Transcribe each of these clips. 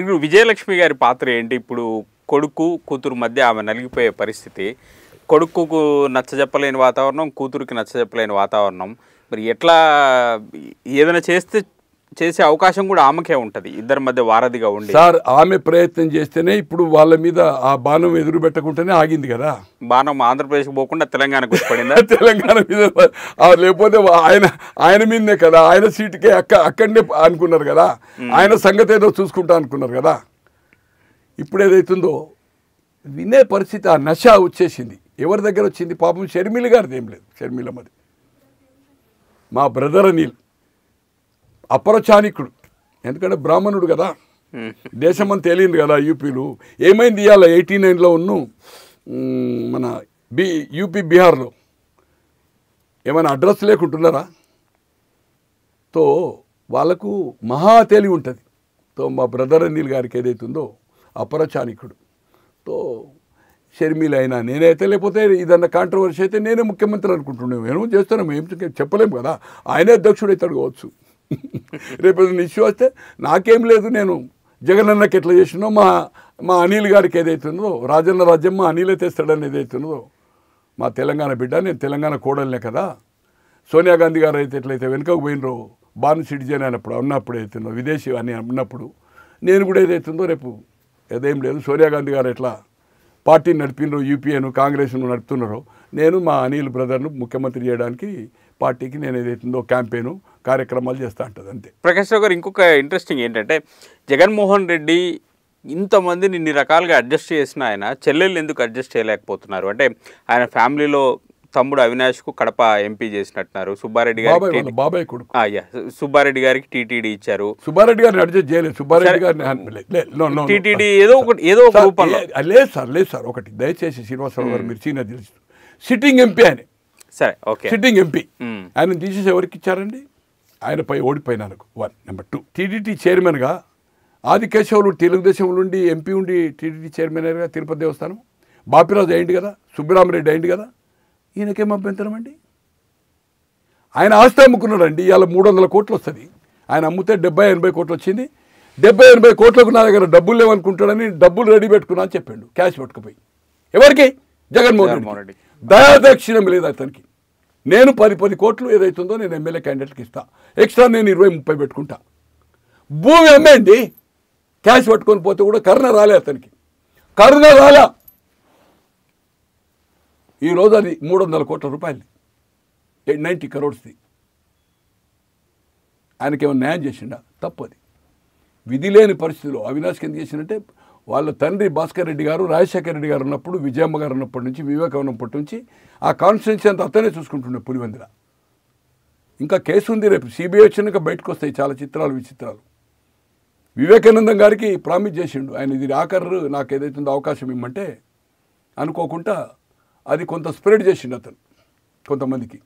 ఇప్పుడు విజయలక్ష్మి గారి పాత్ర ఏంటి ఇప్పుడు కొడుకు కూతురు మధ్య ఆమె నలిగిపోయే పరిస్థితి కొడుకుకు నచ్చజెప్పలేని వాతావరణం కూతురికి నచ్చజెప్పలేని వాతావరణం మరి ఎట్లా ఏదైనా చేస్తే చేసే అవకాశం కూడా ఆమెకే ఉంటుంది ఇద్దరి మధ్య వారధిగా ఉండి సార్ ఆమె ప్రయత్నం చేస్తేనే ఇప్పుడు వాళ్ళ మీద ఆ బాణం ఎదురు పెట్టకుండానే ఆగింది కదా బాణం ఆంధ్రప్రదేశ్ పోకుండా తెలంగాణకు వచ్చిపడిందా తెలంగాణ మీద లేకపోతే ఆయన ఆయన మీదనే కదా ఆయన సీటుకే అక్క అక్కడనే అనుకున్నారు కదా ఆయన సంగతి ఏదో చూసుకుంటా అనుకున్నారు కదా ఇప్పుడు ఏదైతుందో వినే పరిస్థితి ఆ నష వచ్చేసింది ఎవరి దగ్గర వచ్చింది పాపం షర్మిల గారిది ఏం లేదు షర్మిలమ్మది మా బ్రదర్ అనిల్ అపరచానికుడు ఎందుకంటే బ్రాహ్మణుడు కదా దేశం అంత తేలింది కదా యూపీలు ఏమైంది ఇవాళ ఎయిటీ నైన్లో ఉన్ను మన బి యూపీ బీహార్లో ఏమైనా అడ్రస్ లేకుంటున్నారా తో వాళ్ళకు మహా తేలి ఉంటుంది తో మా బ్రదర్ అనిల్ గారికి ఏదైతుందో అపరచానికుడు తో షర్మిలైనా నేనైతే లేకపోతే ఇదన్న కాంట్రవర్సీ అయితే నేనే ముఖ్యమంత్రి అనుకుంటున్నాను ఏమో చేస్తాను ఏం చెప్పలేము కదా ఆయనే అధ్యక్షుడు అవుతాడు కావచ్చు రేపు ఇష్యూ వస్తే నాకేం లేదు నేను జగన్ అన్నకి ఎట్లా చేసినో మా మా అనిల్ గారికి ఏదైతుందో రాజన్న రాజ్యం మా అనిలే తెస్తాడని ఏదైతుందో మా తెలంగాణ బిడ్డ నేను తెలంగాణ కోడలనే కదా సోనియా గాంధీ గారు అయితే ఎట్లయితే వెనుకకు పోయినరో బాన్ సిటిజన్ అయినప్పుడు ఉన్నప్పుడు అవుతుందో విదేశీ అని అన్నప్పుడు నేను కూడా ఏదైతుందో రేపు ఏదేం లేదు సోనియా గాంధీ గారు ఎట్లా పార్టీని నడిపినరు యూపీఏను కాంగ్రెస్ను నడుపుతున్నారో నేను మా అనిల్ బ్రదర్ను ముఖ్యమంత్రి చేయడానికి పార్టీకి నేను ఏదైతుందో క్యాంపెయిను కార్యక్రమాలు చేస్తూ ఉంటుంది అంతే ప్రకాష్ రావు గారు ఇంకొక ఇంట్రెస్టింగ్ ఏంటంటే జగన్మోహన్ రెడ్డి ఇంతమందిని ఇన్ని రకాలుగా అడ్జస్ట్ చేసిన ఆయన చెల్లెళ్ళు ఎందుకు అడ్జస్ట్ చేయలేకపోతున్నారు అంటే ఆయన ఫ్యామిలీలో తమ్ముడు అవినాష్ కు కడప ఎంపీ చేసినట్టున్నారు సుబ్బారెడ్డి గారి బాబాయ్ కొడుకు సుబ్బారెడ్డి గారికి టీటీడీ ఇచ్చారు సుబ్బారెడ్డి గారిని అడ్జస్ట్ చేయలేదు సుబ్బారెడ్డి గారిని టీటీడీ ఏదో ఒకటి ఏదో ఒక రూపంలో లేదు సార్ లేదు సార్ ఒకటి దయచేసి శ్రీనివాసరావు గారు hmm. మీరు సీనియర్ తెలుసు సిట్టింగ్ ఎంపీ ఆయన సరే ఓకే సిట్టింగ్ ఎంపీ ఆయన తీసేసి ఎవరికి ఇచ్చారండి ఆయనపై ఓడిపోయినాను వన్ నెంబర్ టూ టీడీటీ చైర్మన్గా ఆది కేశవులు తెలుగుదేశం నుండి ఎంపీ ఉండి టీడీటీ చైర్మన్ చైర్మన్గా తిరుపతి దేవస్థానం బాపిరాజు అయింది కదా సుబ్బిరామరెడ్డి అయింది కదా ఈయనకేం అభ్యంతరం అండి ఆయన ఆస్తి అమ్ముకున్నాడండి ఇవాళ మూడు వందల కోట్లు వస్తుంది ఆయన అమ్మితే డెబ్బై ఎనభై కోట్లు వచ్చింది డెబ్బై ఎనభై కోట్లకు నా దగ్గర డబ్బులు లేవనుకుంటాడని డబ్బులు రెడీ పెట్టుకున్నా అని చెప్పాడు క్యాష్ పట్టుకుపోయి ఎవరికి జగన్మోహన్ రెడ్డి దయాదక్షిణం లేదు అతనికి నేను పది పది కోట్లు ఏదైతుందో నేను ఎమ్మెల్యే క్యాండిడేట్కి ఇస్తా ఎక్స్ట్రా నేను ఇరవై ముప్పై పెట్టుకుంటా భూమి అమ్మేయండి క్యాష్ పట్టుకొని పోతే కూడా కరుణ రాలే అతనికి కరుణ రాలా ఈరోజు అది మూడు వందల కోట్ల రూపాయలు ఎయిట్ నైంటీ కరోడ్స్ది ఆయనకేమైనా న్యాయం చేసిండా తప్పు అది విధి లేని పరిస్థితిలో అవినాష్ కింద చేసినట్టే వాళ్ళ తండ్రి భాస్కర్ రెడ్డి గారు రాజశేఖర రెడ్డి గారు ఉన్నప్పుడు విజయమ్మ గారు ఉన్నప్పటి నుంచి వివేకానంద నుంచి ఆ కాన్స్టిట్యున్సీ అంతా అతనే చూసుకుంటుండే పులివెందుల ఇంకా కేసు ఉంది రేపు సిబిఐ వచ్చినాక బయటకు వస్తాయి చాలా చిత్రాలు విచిత్రాలు వివేకానందం గారికి ప్రామిస్ చేసిండు ఆయన ఇది ఆఖరు నాకు ఏదైతే ఉందో అవకాశం ఇమ్మంటే అనుకోకుండా అది కొంత స్ప్రెడ్ చేసిండు అతను కొంతమందికి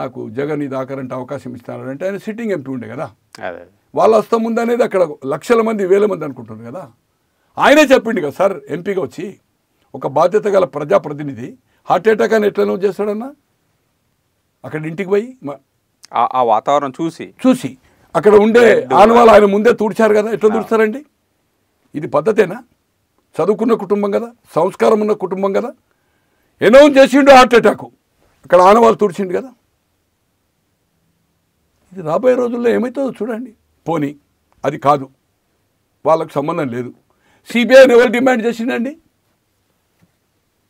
నాకు జగన్ ఇది ఆఖరంటే అవకాశం ఇస్తానంటే ఆయన సిట్టింగ్ ఎంపీ ఉండే కదా వాళ్ళ హస్తం ఉందనేది అక్కడ లక్షల మంది వేల మంది అనుకుంటున్నారు కదా ఆయనే చెప్పిండు కదా సార్ ఎంపీగా వచ్చి ఒక బాధ్యత గల ప్రజాప్రతినిధి హార్ట్ అటాక్ అని ఎట్లనో చేస్తాడన్నా అక్కడ ఇంటికి పోయి ఆ వాతావరణం చూసి చూసి అక్కడ ఉండే ఆనవాళ్ళు ఆయన ముందే తుడిచారు కదా ఎట్లా తుడుస్తారండి ఇది పద్ధతేనా చదువుకున్న కుటుంబం కదా సంస్కారం ఉన్న కుటుంబం కదా అనౌన్స్ చేసిండు హార్ట్ అటాక్ అక్కడ ఆనవాళ్ళు తుడిచిండు కదా ఇది రాబోయే రోజుల్లో ఏమవుతుందో చూడండి పోనీ అది కాదు వాళ్ళకు సంబంధం లేదు సిబిఐని ఎవరు డిమాండ్ చేసిందండి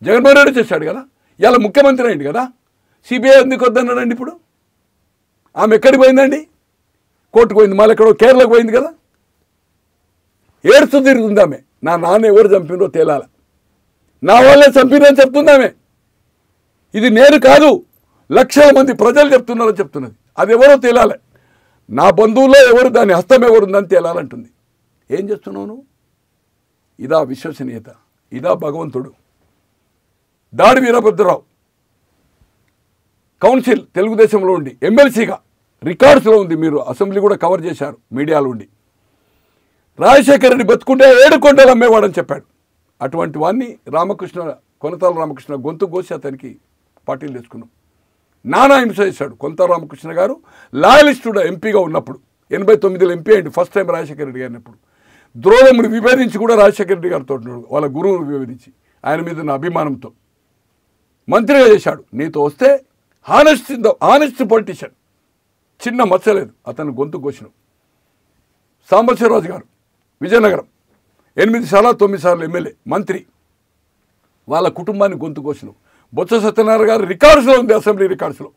జగన్మోహన్ రెడ్డి చేశాడు కదా ఇవాళ ముఖ్యమంత్రి అయింది కదా సిబిఐ ఎందుకు వద్దన్నాడండి ఇప్పుడు ఆమె ఎక్కడికి పోయిందండి కోర్టుకు పోయింది మళ్ళీ ఎక్కడో కేరళకు పోయింది కదా ఏడుస్తూ తిరుగుతుంది ఆమె నా నాన్న ఎవరు చంపినో తేలాల నా వాళ్ళే చంపిందని చెప్తుంది ఆమె ఇది నేను కాదు లక్షల మంది ప్రజలు చెప్తున్నారని చెప్తున్నది అది ఎవరో తేలాలి నా బంధువుల్లో ఎవరు దాని హస్తం ఎవరుందని తేలాలంటుంది ఏం చేస్తున్నావు నువ్వు ఇదా విశ్వసనీయత ఇదా భగవంతుడు దాడి వీరభద్రరావు కౌన్సిల్ తెలుగుదేశంలో ఉండి ఎమ్మెల్సీగా రికార్డ్స్లో ఉంది మీరు అసెంబ్లీ కూడా కవర్ చేశారు మీడియాలో ఉండి రాజశేఖర రెడ్డి బతుకుంటే ఏడుకొండలు అమ్మేవాడని చెప్పాడు అటువంటి వాడిని రామకృష్ణ కొనతాల రామకృష్ణ గొంతు కోసి అతనికి పార్టీలు తెచ్చుకున్నాం నానా హింస చేశాడు కొనతాల రామకృష్ణ గారు లాయలిస్టుడు ఎంపీగా ఉన్నప్పుడు ఎనభై తొమ్మిదిలో ఎంపీ అండి ఫస్ట్ టైం రాజశేఖర రెడ్డి గారినప్పుడు ద్రోణముడు విభేదించి కూడా రాజశేఖర రెడ్డి గారితో వాళ్ళ గురువును విభేదించి ఆయన మీద ఉన్న అభిమానంతో మంత్రిగా చేశాడు నీతో వస్తే హానెస్ట్ హానెస్ట్ పొలిటీషియన్ చిన్న మచ్చలేదు అతను గొంతు కోసిన సాంబశివరాజు గారు విజయనగరం ఎనిమిది సార్లు తొమ్మిది సార్లు ఎమ్మెల్యే మంత్రి వాళ్ళ కుటుంబాన్ని గొంతు కోసిన బొత్స సత్యనారాయణ గారు రికార్డ్స్లో ఉంది అసెంబ్లీ రికార్డ్స్లో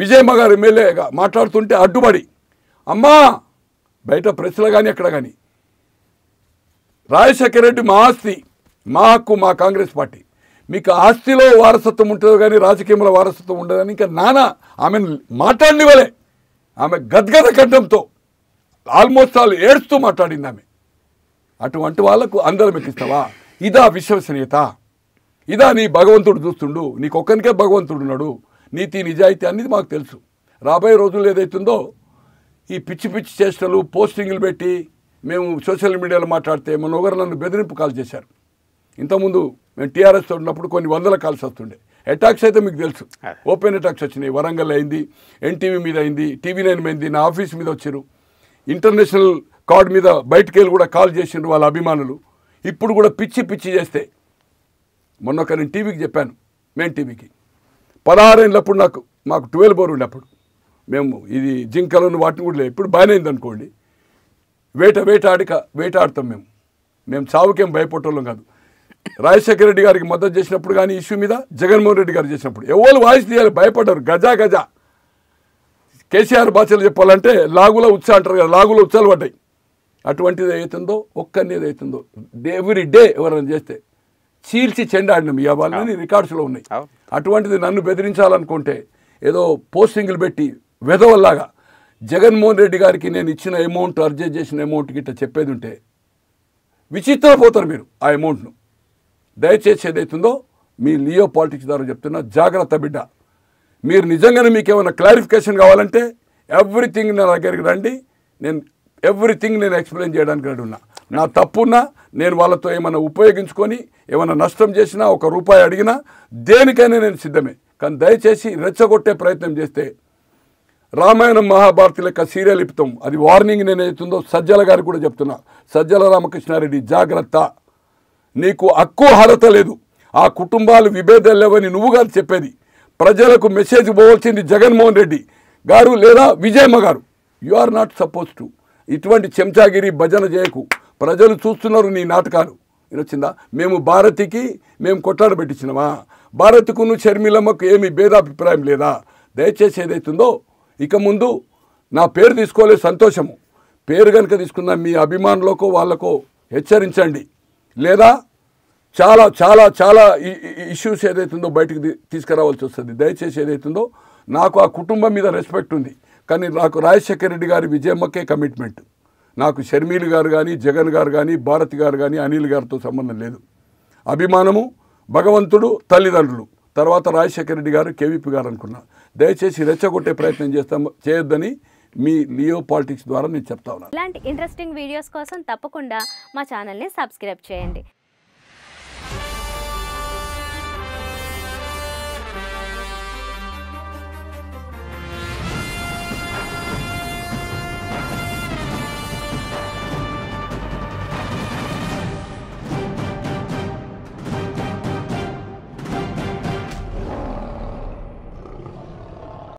విజయమ్మ గారు ఎమ్మెల్యేగా మాట్లాడుతుంటే అడ్డుపడి అమ్మా బయట ప్రెస్లో కానీ ఎక్కడ కానీ రాజశేఖర రెడ్డి మా ఆస్తి మా హక్కు మా కాంగ్రెస్ పార్టీ మీకు ఆస్తిలో వారసత్వం ఉంటుందో కానీ రాజకీయంలో వారసత్వం ఉండదని ఇంకా నానా ఆమెను మాట్లాడినివ్వలే ఆమె గద్గద కంఠంతో ఆల్మోస్ట్ ఆల్ ఏడుస్తూ మాట్లాడింది ఆమె అటువంటి వాళ్లకు అందరం ఎక్కిస్తావా ఇదా విశ్వసనీయత ఇదా నీ భగవంతుడు చూస్తుండు ఒక్కరికే భగవంతుడు ఉన్నాడు నీతి నిజాయితీ అనేది మాకు తెలుసు రాబోయే రోజులు ఏదైతుందో ఈ పిచ్చి పిచ్చి చేష్టలు పోస్టింగ్లు పెట్టి మేము సోషల్ మీడియాలో మాట్లాడితే మన ఒకరు నన్ను బెదిరింపు కాల్ చేశారు ఇంతకుముందు మేము టీఆర్ఎస్ ఉన్నప్పుడు కొన్ని వందల కాల్స్ వస్తుండే అటాక్స్ అయితే మీకు తెలుసు ఓపెన్ అటాక్స్ వచ్చినాయి వరంగల్ అయింది ఎన్టీవీ మీద అయింది టీవీ నైన్ అయింది నా ఆఫీస్ మీద వచ్చారు ఇంటర్నేషనల్ కార్డ్ మీద బయటికి వెళ్ళి కూడా కాల్ చేసిండ్రు వాళ్ళ అభిమానులు ఇప్పుడు కూడా పిచ్చి పిచ్చి చేస్తే మొన్న ఒక నేను టీవీకి చెప్పాను మెయిన్ టీవీకి పదహారేళ్ళప్పుడు నాకు మాకు ట్వెల్వ్ బోర్ ఉండేప్పుడు మేము ఇది జింకలను వాటిని కూడా లేదు ఇప్పుడు బాగానే అనుకోండి వేట వేటాడిక వేటాడతాం మేము మేము చావుకేం భయపడటం కాదు రాజశేఖర రెడ్డి గారికి మద్దతు చేసినప్పుడు కానీ ఇష్యూ మీద జగన్మోహన్ రెడ్డి గారు చేసినప్పుడు ఎవరు వాయిస్ తీయాలి భయపడ్డారు గజా గజా కేసీఆర్ భాషలు చెప్పాలంటే లాగులో ఉత్సాహ అంటారు కదా లాగులో ఉత్సాహాలు పడ్డాయి అటువంటిది అవుతుందో ఒక్కరిని ఏదైతుందో ఎవ్రీ డే ఎవరైనా చేస్తే చీల్చి చెండాడినాం ఇవాళని రికార్డ్స్లో ఉన్నాయి అటువంటిది నన్ను బెదిరించాలనుకుంటే ఏదో పోస్టింగ్లు పెట్టి వెదవల్లాగా జగన్మోహన్ రెడ్డి గారికి నేను ఇచ్చిన అమౌంట్ అర్జెంట్ చేసిన అమౌంట్ గిట్ట చెప్పేది ఉంటే పోతారు మీరు ఆ అమౌంట్ను దయచేసి ఏదైతుందో మీ లియో పాలిటిక్స్ ద్వారా చెప్తున్న జాగ్రత్త బిడ్డ మీరు నిజంగానే మీకు ఏమైనా క్లారిఫికేషన్ కావాలంటే ఎవ్రీథింగ్ నా దగ్గరికి రండి నేను ఎవ్రీథింగ్ నేను ఎక్స్ప్లెయిన్ చేయడానికి రెడీ ఉన్నా నా తప్పున్నా నేను వాళ్ళతో ఏమైనా ఉపయోగించుకొని ఏమైనా నష్టం చేసినా ఒక రూపాయి అడిగినా దేనికైనా నేను సిద్ధమే కానీ దయచేసి రెచ్చగొట్టే ప్రయత్నం చేస్తే రామాయణం మహాభారతి లెక్క సీరియల్ ఇప్పుతాం అది వార్నింగ్ నేనైతుందో సజ్జల గారు కూడా చెప్తున్నా సజ్జల రామకృష్ణారెడ్డి జాగ్రత్త నీకు హక్కు అర్హత లేదు ఆ కుటుంబాలు లేవని నువ్వు కాదు చెప్పేది ప్రజలకు మెసేజ్ పోవాల్సింది జగన్మోహన్ రెడ్డి గారు లేదా విజయమ్మ గారు you are not suppose to ఇటువంటి చెంచాగిరి భజన చేయకు ప్రజలు చూస్తున్నారు నీ నాటకాలు వినొచ్చిందా మేము భారతికి మేము కొట్లాడ పెట్టించినమా భారత్కును షర్మిలమ్మకు ఏమి భేదాభిప్రాయం లేదా దయచేసి ఏదైతుందో ఇక ముందు నా పేరు తీసుకోలేదు సంతోషము పేరు కనుక తీసుకున్న మీ అభిమానులకో వాళ్ళకో హెచ్చరించండి లేదా చాలా చాలా చాలా ఇష్యూస్ ఏదైతుందో బయటకు తీసుకురావాల్సి వస్తుంది దయచేసి ఏదైతుందో నాకు ఆ కుటుంబం మీద రెస్పెక్ట్ ఉంది కానీ నాకు రాజశేఖర రెడ్డి గారి విజయమ్మకే కమిట్మెంట్ నాకు షర్మీలు గారు కానీ జగన్ గారు కానీ భారతి గారు కానీ అనిల్ గారితో సంబంధం లేదు అభిమానము భగవంతుడు తల్లిదండ్రులు తర్వాత రాజశేఖర రెడ్డి గారు కేవీపీ గారు అనుకున్నా దయచేసి రెచ్చగొట్టే ప్రయత్నం చేస్తాం చేయొద్దని మీ లియో పాలిటిక్స్ ద్వారా నేను చెప్తా ఉన్నాను ఇలాంటి ఇంట్రెస్టింగ్ వీడియోస్ కోసం తప్పకుండా మా ఛానల్ని సబ్స్క్రైబ్ చేయండి